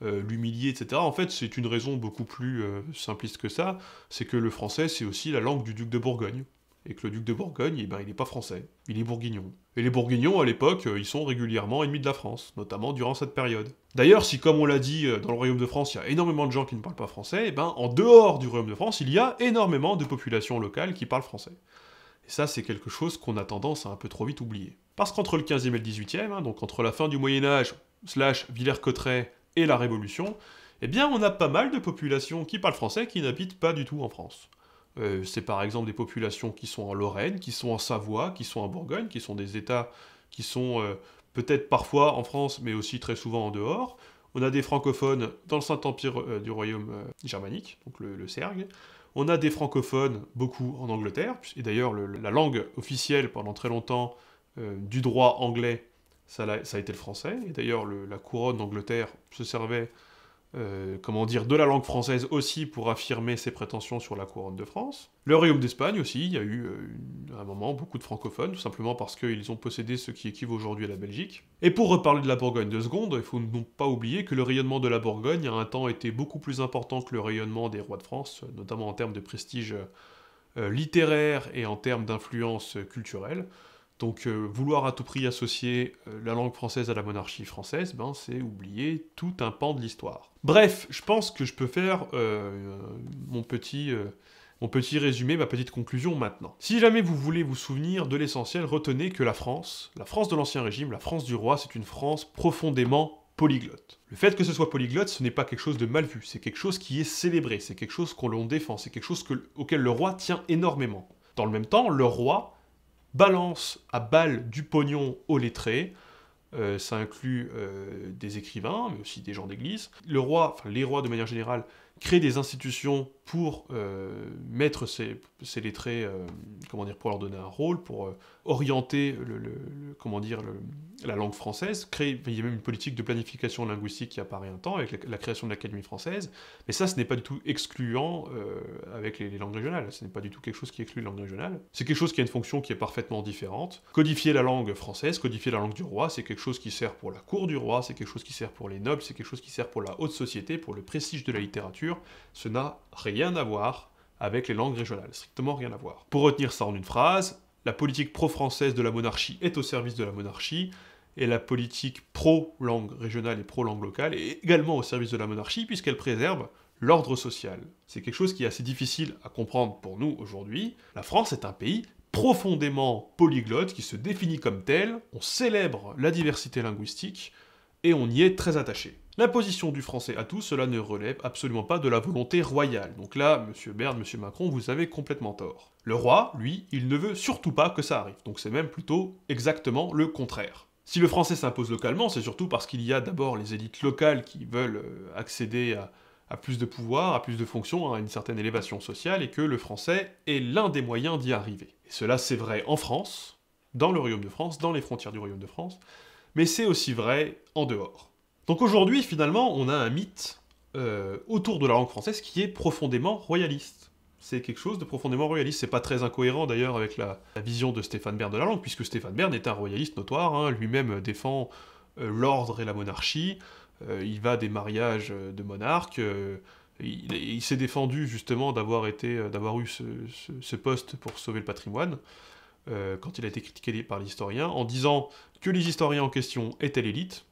l'humilier, etc. En fait, c'est une raison beaucoup plus simpliste que ça, c'est que le français, c'est aussi la langue du duc de Bourgogne et que le duc de Bourgogne, eh ben, il n'est pas français, il est bourguignon. Et les bourguignons, à l'époque, euh, ils sont régulièrement ennemis de la France, notamment durant cette période. D'ailleurs, si comme on l'a dit, euh, dans le royaume de France, il y a énormément de gens qui ne parlent pas français, eh ben, en dehors du royaume de France, il y a énormément de populations locales qui parlent français. Et ça, c'est quelque chose qu'on a tendance à un peu trop vite oublier. Parce qu'entre le 15e et le 18e, hein, donc entre la fin du Moyen-Âge, slash Villers-Cotterêts, et la Révolution, eh bien, on a pas mal de populations qui parlent français qui n'habitent pas du tout en France. Euh, c'est par exemple des populations qui sont en Lorraine, qui sont en Savoie, qui sont en Bourgogne, qui sont des États qui sont euh, peut-être parfois en France, mais aussi très souvent en dehors. On a des francophones dans le Saint-Empire euh, du Royaume germanique, donc le, Sergue. On a des francophones beaucoup en Angleterre, et d'ailleurs la langue officielle pendant très longtemps du droit anglais, ça a, été le français. Et d'ailleurs la couronne d'Angleterre se servait euh, comment dire, de la langue française aussi pour affirmer ses prétentions sur la couronne de France. Le royaume d'Espagne aussi, il y a eu à euh, un moment beaucoup de francophones, tout simplement parce qu'ils ont possédé ce qui équivaut aujourd'hui à la Belgique. Et pour reparler de la Bourgogne de seconde, il faut donc pas oublier que le rayonnement de la Bourgogne a un temps été beaucoup plus important que le rayonnement des rois de France, notamment en termes de prestige euh, littéraire et en termes d'influence culturelle. Donc euh, vouloir à tout prix associer euh, la langue française à la monarchie française, ben, c'est oublier tout un pan de l'histoire. Bref, je pense que je peux faire euh, mon, petit, mon petit résumé, ma petite conclusion maintenant. Si jamais vous voulez vous souvenir de l'essentiel, retenez que la France, la France de l'Ancien Régime, la France du roi, c'est une France profondément polyglotte. Le fait que ce soit polyglotte, ce n'est pas quelque chose de mal vu, c'est quelque chose qui est célébré, c'est quelque chose qu'on l'on défend, c'est quelque chose auquel le roi tient énormément. Dans le même temps, le roi balance à balle du pognon aux lettrés. Euh, ça inclut euh, des écrivains, mais aussi des gens d'église. les rois de manière générale, créent des institutions pour euh, mettre ces, ces lettrés, euh, comment dire, pour leur donner un rôle, pour euh, orienter le, comment dire, la langue française. Créer, il y a même une politique de planification linguistique qui apparaît un temps avec la, création de l'Académie française, mais ça, ce n'est pas du tout excluant avec les, les, langues régionales. Ce n'est pas du tout quelque chose qui exclut les langues régionales. C'est quelque chose qui a une fonction qui est parfaitement différente. Codifier la langue française, codifier la langue du roi, c'est quelque chose qui sert pour la cour du roi, c'est quelque chose qui sert pour les nobles, c'est quelque chose qui sert pour la haute société, pour le prestige de la littérature. Ce n'a rien rien à voir avec les langues régionales, strictement rien à voir. Pour retenir ça en une phrase, la politique pro-française de la monarchie est au service de la monarchie, et la politique pro-langue régionale et pro-langue locale est également au service de la monarchie puisqu'elle préserve l'ordre social. C'est quelque chose qui est assez difficile à comprendre pour nous aujourd'hui. La France est un pays profondément polyglotte qui se définit comme tel, on célèbre la diversité linguistique et on y est très attaché. L'imposition du français à tout cela ne relève absolument pas de la volonté royale. Donc là, monsieur Bern, monsieur Macron, vous avez complètement tort. Le roi, lui, il ne veut surtout pas que ça arrive. Donc c'est même plutôt exactement le contraire. Si le français s'impose localement, c'est surtout parce qu'il y a d'abord les élites locales qui veulent euh, accéder à, à, plus de pouvoir, à plus de fonctions, hein, à une certaine élévation sociale, et que le français est l'un des moyens d'y arriver. Et cela, c'est vrai en France, dans le Royaume de France, dans les frontières du Royaume de France, mais c'est aussi vrai en dehors. Donc aujourd'hui, finalement, on a un mythe euh, autour de la langue française qui est profondément royaliste. C'est quelque chose de profondément royaliste. C'est pas très incohérent d'ailleurs avec la, vision de Stéphane Bern de la langue, puisque Stéphane Bern est un royaliste notoire. Hein. Lui-même euh, défend euh, l'ordre et la monarchie. il va des mariages de monarques. il, s'est défendu justement d'avoir eu ce, poste pour sauver le patrimoine. quand il a été critiqué par les historiens, en disant que les historiens en question étaient l'élite,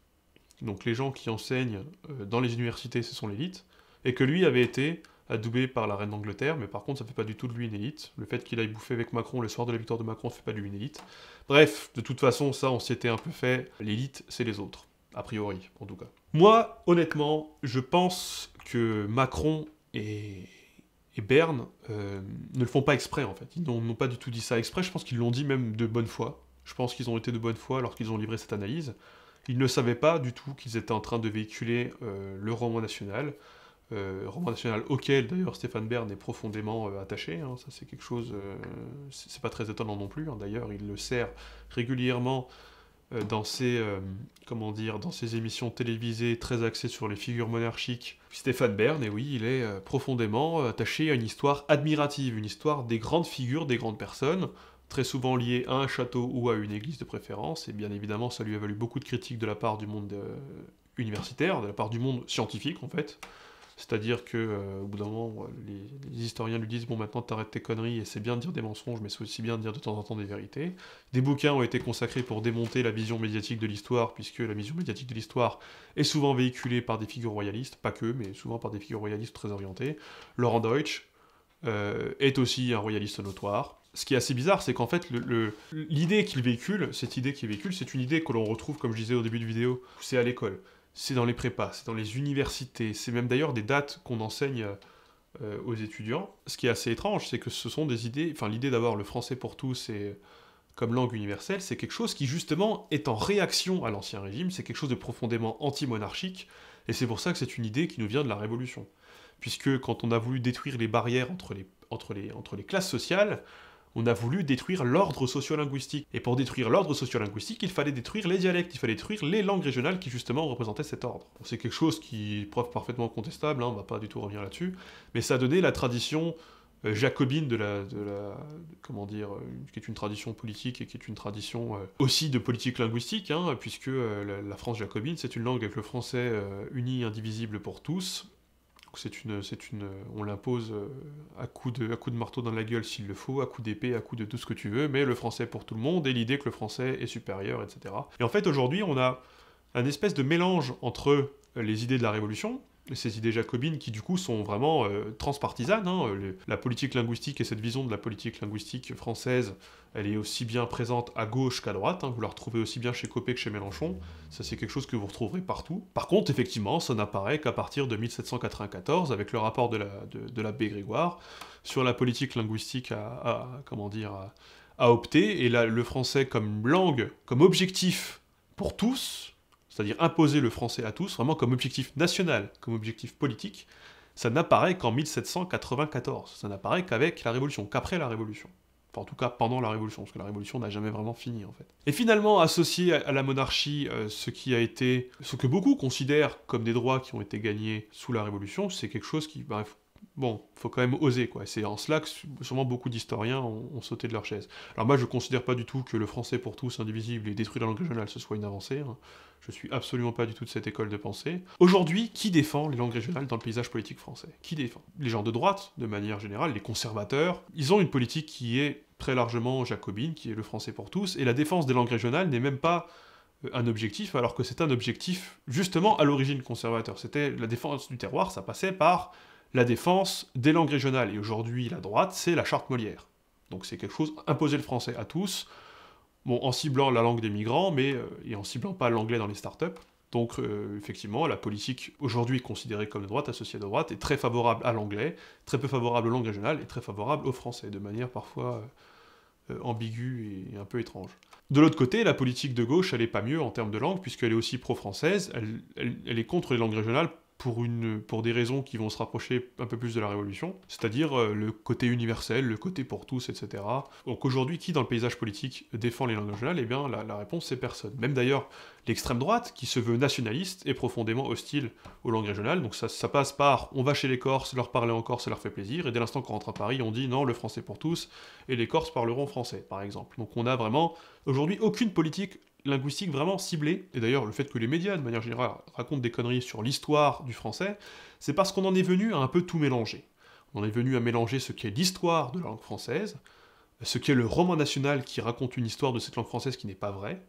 donc les gens qui enseignent euh, dans les universités, ce sont l'élite, et que lui avait été adoubé par la reine d'Angleterre, mais par contre ça fait pas du tout de lui une élite. Le fait qu'il aille bouffer avec Macron le soir de la victoire de Macron ne fait pas de lui une élite. Bref, de toute façon, ça on s'y était un peu fait, l'élite c'est les autres, a priori en tout cas. Moi, honnêtement, je pense que Macron et, Berne euh, ne le font pas exprès en fait. Ils n'ont pas du tout dit ça exprès, je pense qu'ils l'ont dit même de bonne foi. Je pense qu'ils ont été de bonne foi lorsqu'ils ont livré cette analyse. Ils ne savaient pas du tout qu'ils étaient en train de véhiculer euh, le roman national, euh, roman national auquel d'ailleurs Stéphane Bern est profondément euh, attaché. Hein. ça c'est quelque chose, c'est pas très étonnant non plus. Hein. d'ailleurs, il le sert régulièrement dans ses comment dire, dans ses émissions télévisées très axées sur les figures monarchiques. Stéphane Bern, et eh oui, il est profondément attaché à une histoire admirative, une histoire des grandes figures, des grandes personnes très souvent lié à un château ou à une église de préférence, et bien évidemment ça lui a valu beaucoup de critiques de la part du monde euh, universitaire, de la part du monde scientifique en fait. C'est-à-dire que euh, au bout d'un moment, les, historiens lui disent bon maintenant t'arrêtes tes conneries et c'est bien de dire des mensonges, mais c'est aussi bien de dire de temps en temps des vérités. Des bouquins ont été consacrés pour démonter la vision médiatique de l'histoire, puisque la vision médiatique de l'histoire est souvent véhiculée par des figures royalistes, pas que, mais souvent par des figures royalistes très orientées. Laurent Deutsch euh, est aussi un royaliste notoire ce qui est assez bizarre, c'est qu'en fait, l'idée qu'il véhicule, cette idée qu'il véhicule, c'est une idée que l'on retrouve, comme je disais au début de vidéo, c'est à l'école, c'est dans les prépas, c'est dans les universités, c'est même d'ailleurs des dates qu'on enseigne euh, aux étudiants. Ce qui est assez étrange, c'est que ce sont des idées, enfin l'idée d'avoir le français pour tous et comme langue universelle, c'est quelque chose qui justement est en réaction à l'ancien régime, c'est quelque chose de profondément anti-monarchique, et c'est pour ça que c'est une idée qui nous vient de la Révolution. Puisque quand on a voulu détruire les barrières entre les, entre les, entre les classes sociales, on a voulu détruire l'ordre sociolinguistique. Et pour détruire l'ordre sociolinguistique, il fallait détruire les dialectes, il fallait détruire les langues régionales qui justement représentaient cet ordre. C'est quelque chose qui est preuve parfaitement contestable, hein, on va pas du tout revenir là-dessus, mais ça a donné la tradition euh, jacobine de la, de la, comment dire, euh, qui est une tradition politique et qui est une tradition euh, aussi de politique linguistique, hein, puisque la, la, France jacobine, c'est une langue avec le français uni, indivisible pour tous, donc c'est une, on l'impose euh, à coup de, à coup de marteau dans la gueule s'il le faut, à coup d'épée, à coup de tout ce que tu veux, mais le français pour tout le monde et l'idée que le français est supérieur, etc. Et en fait, aujourd'hui, on a un espèce de mélange entre euh, les idées de la Révolution, ces idées jacobines qui du coup sont vraiment euh, transpartisanes. Hein. Euh, la politique linguistique et cette vision de la politique linguistique française, elle est aussi bien présente à gauche qu'à droite. Hein. Vous la retrouvez aussi bien chez Copé que chez Mélenchon. Ça c'est quelque chose que vous retrouverez partout. Par contre, effectivement, ça n'apparaît qu'à partir de 1794 avec le rapport de la, de, la Grégoire sur la politique linguistique à, comment dire à, opter et le français comme langue, comme objectif pour tous c'est-à-dire imposer le français à tous, vraiment comme objectif national, comme objectif politique, ça n'apparaît qu'en 1794, ça n'apparaît qu'avec la Révolution, qu'après la Révolution. Enfin, en tout cas, pendant la Révolution, parce que la Révolution n'a jamais vraiment fini, en fait. Et finalement, associer à la monarchie, euh, ce qui a été... ce que beaucoup considèrent comme des droits qui ont été gagnés sous la Révolution, c'est quelque chose qui bon, faut quand même oser, quoi. C'est en cela que sûrement beaucoup d'historiens ont, sauté de leur chaise. Alors moi, je ne considère pas du tout que le français pour tous, indivisible et détruit la langue régionale, ce soit une avancée. Hein. Je suis absolument pas du tout de cette école de pensée. Aujourd'hui, qui défend les langues régionales dans le paysage politique français Qui défend Les gens de droite, de manière générale, les conservateurs, ils ont une politique qui est très largement jacobine, qui est le français pour tous, et la défense des langues régionales n'est même pas euh, un objectif, alors que c'est un objectif justement à l'origine conservateur. C'était la défense du terroir, ça passait par la défense des langues régionales. Et aujourd'hui, la droite, c'est la charte Molière. Donc c'est quelque chose, imposer le français à tous, bon, en ciblant la langue des migrants, mais euh, et en ciblant pas l'anglais dans les startups. Donc euh, effectivement, la politique aujourd'hui considérée comme de droite, associée à droite, est très favorable à l'anglais, très peu favorable aux langues régionales et très favorable au français, de manière parfois euh, ambiguë et un peu étrange. De l'autre côté, la politique de gauche, elle n'est pas mieux en termes de langue, puisqu'elle est aussi pro-française, elle, est contre les langues régionales pour, une, pour des raisons qui vont se rapprocher un peu plus de la Révolution, c'est-à-dire euh, le côté universel, le côté pour tous, etc. Donc aujourd'hui, qui dans le paysage politique défend les langues régionales Eh bien, la, réponse, c'est personne. Même d'ailleurs, l'extrême droite, qui se veut nationaliste, est profondément hostile aux langues régionales. Donc ça, ça passe par on va chez les Corses, leur parler en corse, ça leur fait plaisir, et dès l'instant qu'on rentre à Paris, on dit non, le français pour tous, et les Corses parleront français, par exemple. Donc on a vraiment aujourd'hui aucune politique linguistique vraiment ciblée, et d'ailleurs le fait que les médias, de manière générale, racontent des conneries sur l'histoire du français, c'est parce qu'on en est venu à un peu tout mélanger. On en est venu à mélanger ce qu'est l'histoire de la langue française, ce qu'est le roman national qui raconte une histoire de cette langue française qui n'est pas vraie,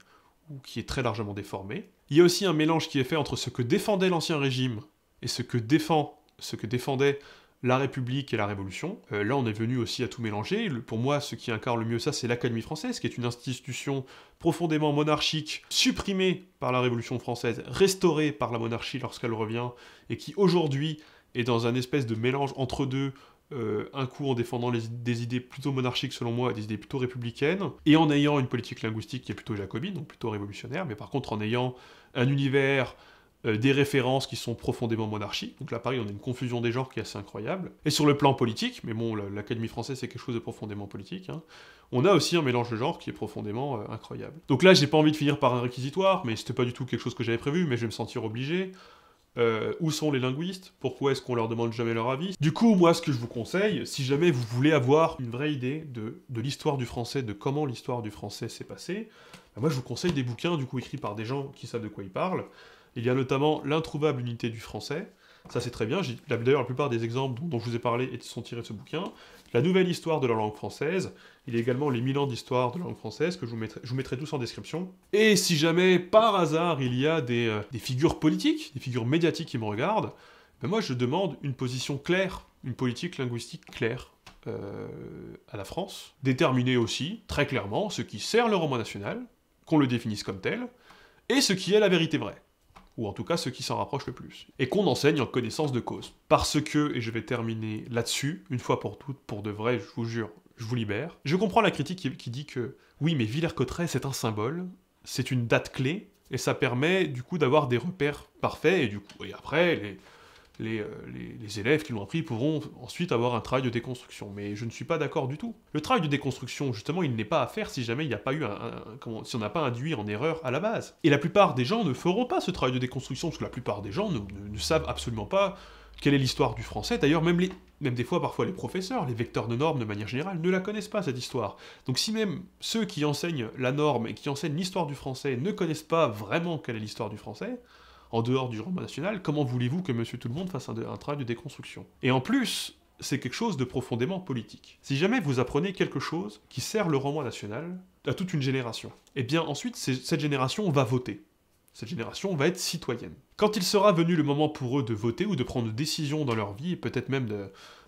ou qui est très largement déformée. Il y a aussi un mélange qui est fait entre ce que défendait l'Ancien Régime et ce que défend, ce que défendait la République et la Révolution. Euh, là, on est venu aussi à tout mélanger. pour moi, ce qui incarne le mieux ça, c'est l'Académie française, qui est une institution profondément monarchique, supprimée par la Révolution française, restaurée par la monarchie lorsqu'elle revient, et qui aujourd'hui est dans un espèce de mélange entre deux, euh, un coup en défendant des idées plutôt monarchiques selon moi des idées plutôt républicaines, et en ayant une politique linguistique qui est plutôt jacobine, donc plutôt révolutionnaire, mais par contre en ayant un univers euh, des références qui sont profondément monarchiques. Donc là, pareil, on a une confusion des genres qui est assez incroyable. Et sur le plan politique, mais bon, l'Académie française, c'est quelque chose de profondément politique, hein, on a aussi un mélange de genres qui est profondément euh, incroyable. Donc là, j'ai pas envie de finir par un réquisitoire, mais c'était pas du tout quelque chose que j'avais prévu, mais je vais me sentir obligé. Euh, où sont les linguistes Pourquoi est-ce qu'on leur demande jamais leur avis Du coup, moi, ce que je vous conseille, si jamais vous voulez avoir une vraie idée de, de l'histoire du français, de comment l'histoire du français s'est passée, ben moi, je vous conseille des bouquins, du coup, écrits par des gens qui savent de quoi ils parlent. Il y a notamment l'introuvable unité du français. Ça, c'est très bien. D'ailleurs, la plupart des exemples dont, je vous ai parlé sont tirés de ce bouquin. La nouvelle histoire de la langue française. Il y a également les 1000 ans d'histoire de la langue française que je vous, mettrai, je mettrai tous en description. Et si jamais, par hasard, il y a euh, des, figures politiques, des figures médiatiques qui me regardent, ben moi, je demande une position claire, une politique linguistique claire. Euh, à la France, déterminer aussi très clairement ce qui sert le roman national, qu'on le définisse comme tel, et ce qui est la vérité vraie ou en tout cas ceux qui s'en rapprochent le plus, et qu'on enseigne en connaissance de cause. Parce que, et je vais terminer là-dessus, une fois pour toutes, pour de vrai, je vous jure, je vous libère, je comprends la critique qui, dit que oui, mais Villers-Cotterêts, c'est un symbole, c'est une date clé, et ça permet du coup d'avoir des repères parfaits, et du coup, et après, les euh, les, élèves qui l'ont appris pourront ensuite avoir un travail de déconstruction. Mais je ne suis pas d'accord du tout. Le travail de déconstruction, justement, il n'est pas à faire si jamais il n'y a pas eu un, si on n'a pas induit en erreur à la base. Et la plupart des gens ne feront pas ce travail de déconstruction parce que la plupart des gens ne, savent absolument pas quelle est l'histoire du français. D'ailleurs, même, même des fois, parfois, les professeurs, les vecteurs de normes, de manière générale, ne la connaissent pas, cette histoire. Donc si même ceux qui enseignent la norme et qui enseignent l'histoire du français ne connaissent pas vraiment quelle est l'histoire du français, en dehors du roman national, comment voulez-vous que Monsieur Tout-le-Monde fasse un, travail de déconstruction Et en plus, c'est quelque chose de profondément politique. Si jamais vous apprenez quelque chose qui sert le roman national à toute une génération, eh bien ensuite cette génération va voter. Cette génération va être citoyenne. Quand il sera venu le moment pour eux de voter ou de prendre des décisions dans leur vie, et peut-être même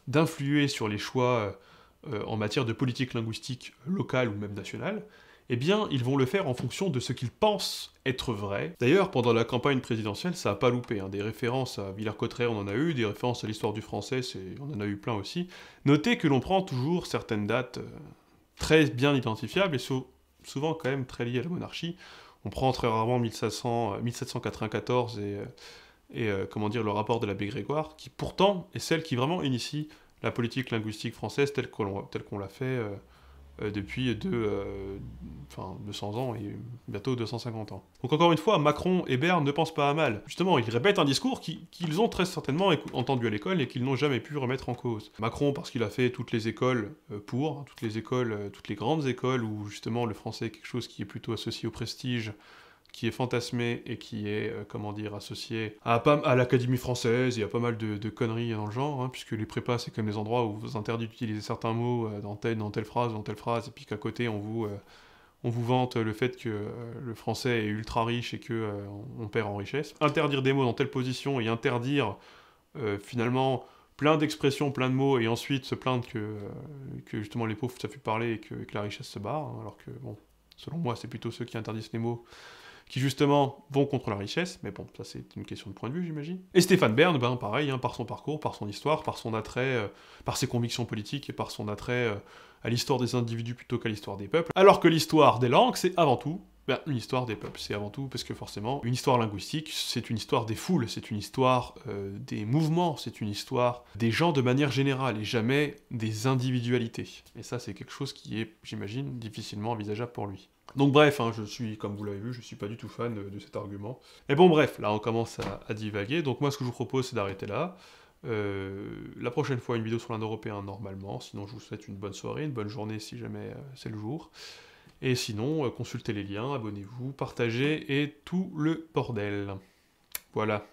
d'influer sur les choix euh, en matière de politique linguistique locale ou même nationale, eh bien, ils vont le faire en fonction de ce qu'ils pensent être vrai. D'ailleurs, pendant la campagne présidentielle, ça n'a pas loupé. Hein. Des références à Villers-Cotterêts, on en a eu, des références à l'histoire du français, on en a eu plein aussi. Notez que l'on prend toujours certaines dates euh, très bien identifiables et souvent quand même très liées à la monarchie. On prend très rarement 1500, 1794 euh, et, euh, comment dire, le rapport de l'abbé Grégoire, qui pourtant est celle qui vraiment initie la politique linguistique française telle qu'on l'a fait euh, depuis deux, 200 euh, ans et bientôt 250 ans. Donc encore une fois, Macron et Bern ne pensent pas à mal. Justement, ils répètent un discours qu'ils ont très certainement entendu à l'école et qu'ils n'ont jamais pu remettre en cause. Macron parce qu'il a fait toutes les écoles euh, pour, toutes les écoles, toutes les grandes écoles où justement le français est quelque chose qui est plutôt associé au prestige, qui est fantasmé et qui est, euh, comment dire, associé à, à l'Académie française il y a pas mal de, conneries dans le genre, hein, puisque les prépas, c'est comme même endroits où vous interdit d'utiliser certains mots euh, dans, telle, dans telle phrase, dans telle phrase, et puis qu'à côté, on vous, euh, on vous vante le fait que le français est ultra riche et que on perd en richesse. Interdire des mots dans telle position et interdire, finalement, plein d'expressions, plein de mots, et ensuite se plaindre que, que justement les pauvres ça fait parler et que, la richesse se barre, hein, alors que, bon, selon moi, c'est plutôt ceux qui interdisent les mots qui justement vont contre la richesse, mais bon, ça c'est une question de point de vue, j'imagine. Et Stéphane Bern, ben pareil, hein, par son parcours, par son histoire, par son attrait, euh, par ses convictions politiques et par son attrait euh, à l'histoire des individus plutôt qu'à l'histoire des peuples, alors que l'histoire des langues, c'est avant tout ben, une histoire des peuples, c'est avant tout parce que forcément, une histoire linguistique, c'est une histoire des foules, c'est une histoire euh, des mouvements, c'est une histoire des gens de manière générale et jamais des individualités. Et ça, c'est quelque chose qui est, j'imagine, difficilement envisageable pour lui. Donc bref, hein, je suis, comme vous l'avez vu, je suis pas du tout fan de cet argument. Et bon bref, là on commence à, divaguer, donc moi ce que je vous propose c'est d'arrêter là. Euh, la prochaine fois une vidéo sur l'Inde européen normalement, sinon je vous souhaite une bonne soirée, une bonne journée si jamais euh, c'est le jour. Et sinon, euh, consultez les liens, abonnez-vous, partagez et tout le bordel. Voilà.